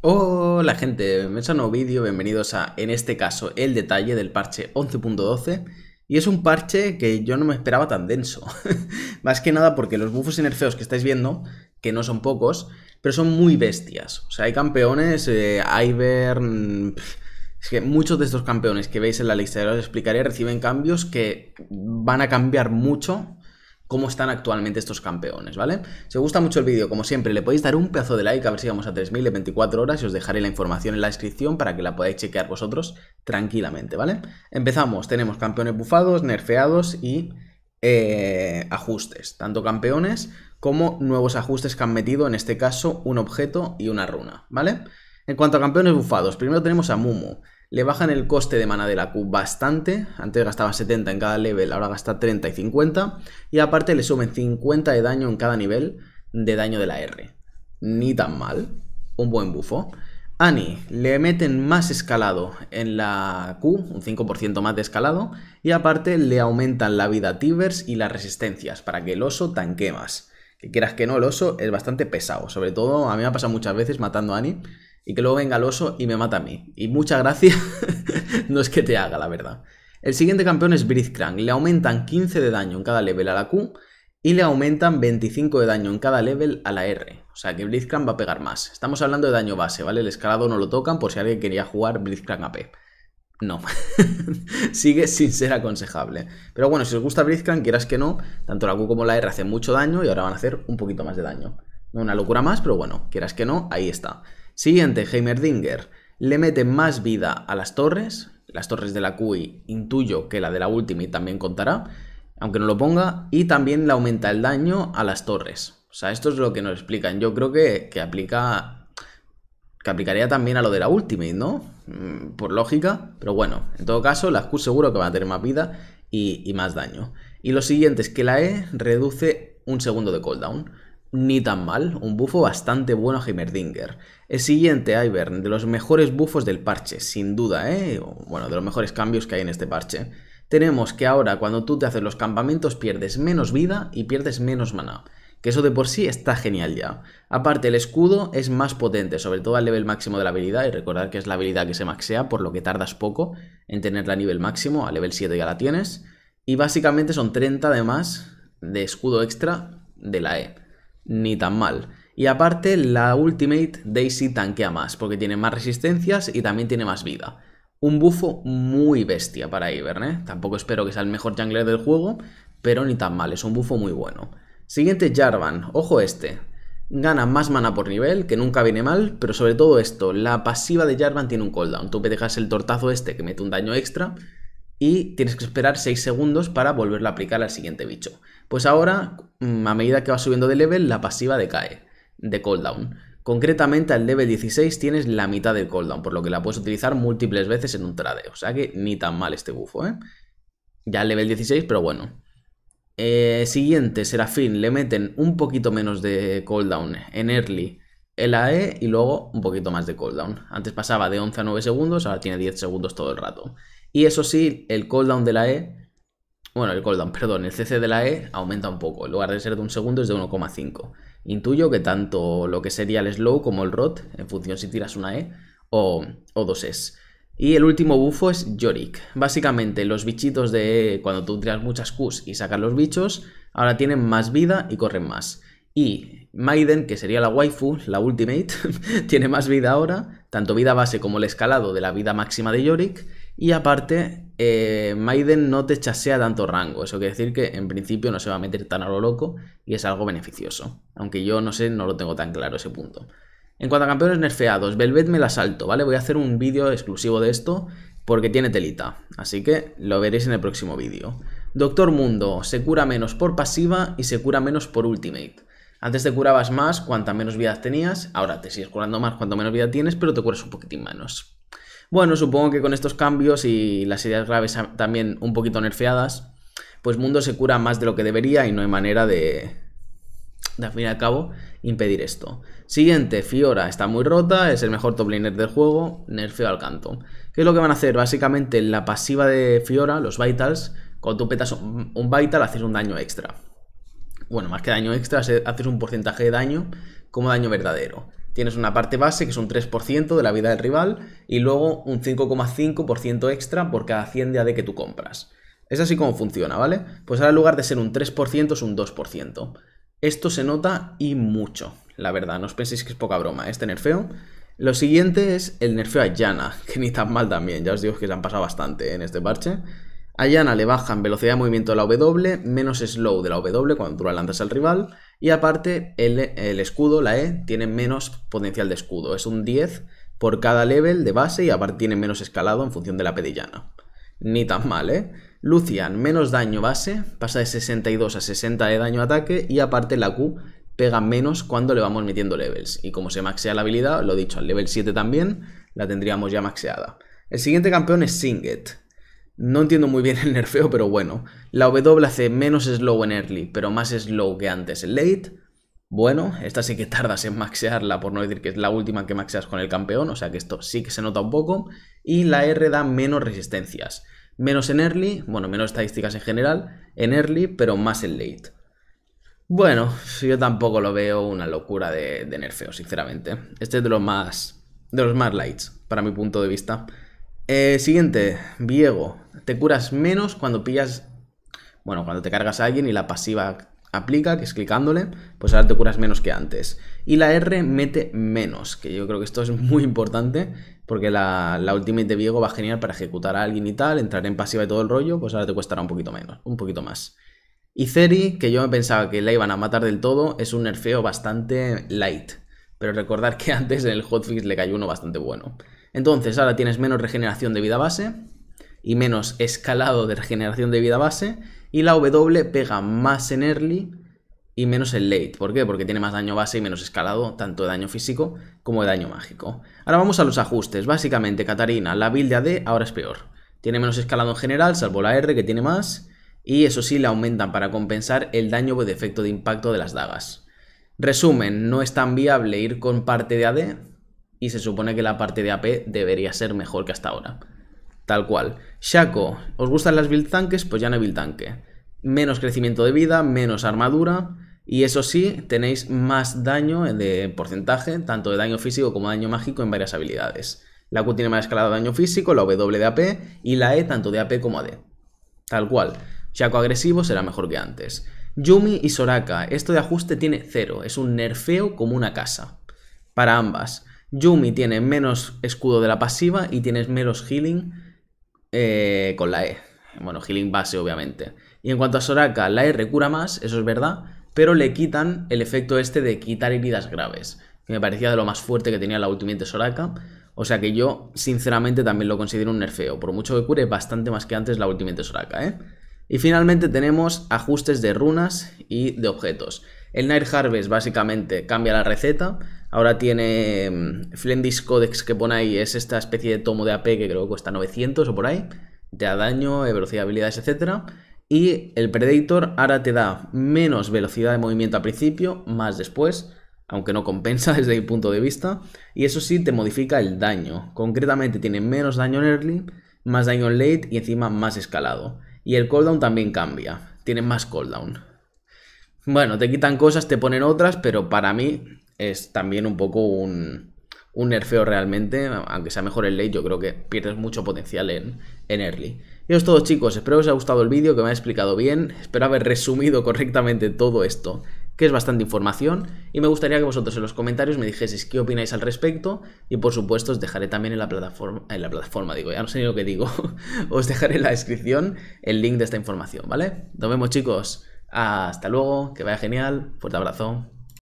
Hola gente, me he nuevo vídeo, bienvenidos a, en este caso, el detalle del parche 11.12 y es un parche que yo no me esperaba tan denso, más que nada porque los buffos y nerfeos que estáis viendo, que no son pocos, pero son muy bestias, o sea, hay campeones, hay eh, Ivern... Mm, es que muchos de estos campeones que veis en la lista, ya os explicaré, reciben cambios que van a cambiar mucho cómo están actualmente estos campeones, ¿vale? Si os gusta mucho el vídeo, como siempre, le podéis dar un pedazo de like a ver si vamos a 3.000 en 24 horas y os dejaré la información en la descripción para que la podáis chequear vosotros tranquilamente, ¿vale? Empezamos, tenemos campeones bufados, nerfeados y eh, ajustes, tanto campeones como nuevos ajustes que han metido, en este caso un objeto y una runa, ¿vale? En cuanto a campeones bufados, primero tenemos a Mumu. Le bajan el coste de mana de la Q bastante, antes gastaba 70 en cada level, ahora gasta 30 y 50, y aparte le suben 50 de daño en cada nivel de daño de la R. Ni tan mal, un buen bufo. Ani, le meten más escalado en la Q, un 5% más de escalado, y aparte le aumentan la vida a Tibers y las resistencias para que el oso tanque más. Que quieras que no, el oso es bastante pesado, sobre todo a mí me ha pasado muchas veces matando a Ani y que luego venga el oso y me mata a mí. Y mucha gracia no es que te haga, la verdad. El siguiente campeón es Blitzcrank. Le aumentan 15 de daño en cada level a la Q y le aumentan 25 de daño en cada level a la R. O sea que Blitzcrank va a pegar más. Estamos hablando de daño base, ¿vale? El escalado no lo tocan por si alguien quería jugar Blitzcrank AP. No, sigue sin ser aconsejable. Pero bueno, si os gusta Blitzcrank, quieras que no, tanto la Q como la R hacen mucho daño y ahora van a hacer un poquito más de daño. Una locura más, pero bueno, quieras que no, ahí está. Siguiente, Heimerdinger. Le mete más vida a las torres. Las torres de la QI intuyo que la de la Ultimate también contará, aunque no lo ponga. Y también le aumenta el daño a las torres. O sea, esto es lo que nos explican. Yo creo que, aplica que aplicaría también a lo de la Ultimate, ¿no? Mm, por lógica, pero bueno, en todo caso, la Q seguro que va a tener más vida y, y, más daño. Y lo siguiente es que la E reduce un segundo de cooldown ni tan mal, un bufo bastante bueno a Heimerdinger. El siguiente, Ivern, de los mejores bufos del parche, sin duda, ¿eh? Bueno, de los mejores cambios que hay en este parche. Tenemos que ahora cuando tú te haces los campamentos pierdes menos vida y pierdes menos mana. Que eso de por sí está genial ya. Aparte, el escudo es más potente, sobre todo al nivel máximo de la habilidad, y recordar que es la habilidad que se maxea, por lo que tardas poco en tenerla a nivel máximo, a nivel 7 ya la tienes. Y básicamente son 30 de más de escudo extra de la E ni tan mal. Y aparte, la Ultimate Daisy tanquea más, porque tiene más resistencias y también tiene más vida. Un bufo muy bestia para Ivern, ¿eh? Tampoco espero que sea el mejor jungler del juego, pero ni tan mal, es un bufo muy bueno. Siguiente, Jarvan. Ojo este. Gana más mana por nivel, que nunca viene mal, pero sobre todo esto, la pasiva de Jarvan tiene un cooldown. Tú dejas el tortazo este que mete un daño extra y tienes que esperar 6 segundos para volverlo a aplicar al siguiente bicho. Pues ahora, mm, a medida que vas subiendo de level, la pasiva decae de cooldown. Concretamente al level 16 tienes la mitad del cooldown, por lo que la puedes utilizar múltiples veces en un trade. O sea que ni tan mal este bufo, ¿eh? Ya al level 16, pero bueno. Eh, siguiente, Serafín, le meten un poquito menos de cooldown en early el AE y luego un poquito más de cooldown. Antes pasaba de 11 a 9 segundos, ahora tiene 10 segundos todo el rato. Y eso sí, el cooldown de la E bueno, el cooldown, perdón, el CC de la E aumenta un poco. En lugar de ser de un segundo es de 1,5. Intuyo que tanto lo que sería el slow como el rot, en función si tiras una E o, dos Es. Y el último bufo es Yorick. Básicamente, los bichitos de e, cuando tú tiras muchas Qs y sacas los bichos, ahora tienen más vida y corren más. Y Maiden, que sería la waifu, la ultimate, tiene más vida ahora, tanto vida base como el escalado de la vida máxima de Yorick. Y aparte, eh, Maiden no te chasea tanto rango. Eso quiere decir que en principio no se va a meter tan a lo loco y es algo beneficioso. Aunque yo no sé, no lo tengo tan claro ese punto. En cuanto a campeones nerfeados, Velvet me la salto, ¿vale? Voy a hacer un vídeo exclusivo de esto porque tiene telita. Así que lo veréis en el próximo vídeo. Doctor Mundo se cura menos por pasiva y se cura menos por ultimate. Antes te curabas más cuanta menos vida tenías, ahora te sigues curando más cuanto menos vida tienes, pero te curas un poquitín menos. Bueno, supongo que con estos cambios y las ideas graves también un poquito nerfeadas, pues Mundo se cura más de lo que debería y no hay manera de, al fin y al cabo, impedir esto. Siguiente, Fiora está muy rota, es el mejor top laner del juego, nerfeo al canto. ¿Qué es lo que van a hacer? Básicamente la pasiva de Fiora, los Vitals, cuando tú petas un Vital haces un daño extra. Bueno, más que daño extra, haces un porcentaje de daño como daño verdadero tienes una parte base que es un 3% de la vida del rival y luego un 5,5% extra por cada 100 de AD que tú compras. Es así como funciona, ¿vale? Pues ahora en lugar de ser un 3% es un 2%. Esto se nota y mucho, la verdad, no os penséis que es poca broma, ¿eh? este nerfeo. Lo siguiente es el nerfeo a Yana, que ni tan mal también, ya os digo que se han pasado bastante ¿eh? en este parche. A Yana le bajan velocidad de movimiento la W, menos slow de la W cuando tú la lanzas al rival, y aparte, el, escudo, la E, tiene menos potencial de escudo. Es un 10 por cada level de base y aparte tiene menos escalado en función de la pedillana. Ni tan mal, ¿eh? Lucian, menos daño base, pasa de 62 a 60 de daño ataque y aparte la Q pega menos cuando le vamos metiendo levels. Y como se maxea la habilidad, lo he dicho, al level 7 también, la tendríamos ya maxeada. El siguiente campeón es Singet. No entiendo muy bien el nerfeo, pero bueno. La W hace menos slow en early, pero más slow que antes en late. Bueno, esta sí que tardas en maxearla, por no decir que es la última que maxeas con el campeón, o sea que esto sí que se nota un poco. Y la R da menos resistencias. Menos en early, bueno, menos estadísticas en general, en early, pero más en late. Bueno, yo tampoco lo veo una locura de, nerfeo, sinceramente. Este es de los más. de los más lights, para mi punto de vista. Eh, siguiente, Viego. Te curas menos cuando pillas, bueno, cuando te cargas a alguien y la pasiva aplica, que es clicándole, pues ahora te curas menos que antes. Y la R mete menos, que yo creo que esto es muy importante, porque la, Ultimate de Viego va genial para ejecutar a alguien y tal, entrar en pasiva y todo el rollo, pues ahora te cuestará un poquito menos, un poquito más. Y Zeri, que yo me pensaba que la iban a matar del todo, es un nerfeo bastante light. Pero recordar que antes en el hotfix le cayó uno bastante bueno. Entonces ahora tienes menos regeneración de vida base, y menos escalado de regeneración de vida base. Y la W pega más en early y menos en late. ¿Por qué? Porque tiene más daño base y menos escalado, tanto de daño físico como de daño mágico. Ahora vamos a los ajustes. Básicamente, Katarina la build de AD ahora es peor. Tiene menos escalado en general, salvo la R que tiene más. Y eso sí, le aumentan para compensar el daño de defecto de impacto de las dagas. Resumen, no es tan viable ir con parte de AD y se supone que la parte de AP debería ser mejor que hasta ahora. Tal cual. Shaco, ¿os gustan las build tanques? Pues ya no hay build tanque. Menos crecimiento de vida, menos armadura. Y eso sí, tenéis más daño de porcentaje, tanto de daño físico como de daño mágico en varias habilidades. La Q tiene más escalada de daño físico, la W de AP y la E tanto de AP como de. Tal cual. Shaco agresivo será mejor que antes. Yumi y Soraka. Esto de ajuste tiene cero. Es un nerfeo como una casa. Para ambas. Yumi tiene menos escudo de la pasiva y tienes menos healing eh, con la E. Bueno, healing base, obviamente. Y en cuanto a Soraka, la E recura más, eso es verdad, pero le quitan el efecto este de quitar heridas graves, que me parecía de lo más fuerte que tenía la Ultimate Soraka. O sea que yo, sinceramente, también lo considero un nerfeo, por mucho que cure bastante más que antes la Ultimate Soraka, ¿eh? Y finalmente tenemos ajustes de runas y de objetos. El Night Harvest básicamente cambia la receta. Ahora tiene mm, Flendis Codex que pone ahí, es esta especie de tomo de AP que creo que cuesta 900 o por ahí. Te da daño, velocidad, habilidades, etc. Y el Predator ahora te da menos velocidad de movimiento al principio, más después, aunque no compensa desde mi punto de vista. Y eso sí te modifica el daño. Concretamente tiene menos daño en early, más daño en late y encima más escalado. Y el cooldown también cambia, tiene más cooldown. Bueno, te quitan cosas, te ponen otras, pero para mí es también un poco un, nerfeo realmente. Aunque sea mejor el late, yo creo que pierdes mucho potencial en, en early. Y eso es todo chicos, espero que os haya gustado el vídeo, que me haya explicado bien, espero haber resumido correctamente todo esto, que es bastante información, y me gustaría que vosotros en los comentarios me dijeseis qué opináis al respecto, y por supuesto os dejaré también en la plataforma, en la plataforma digo, ya no sé ni lo que digo, os dejaré en la descripción el link de esta información, ¿vale? Nos vemos chicos, hasta luego, que vaya genial, fuerte abrazo.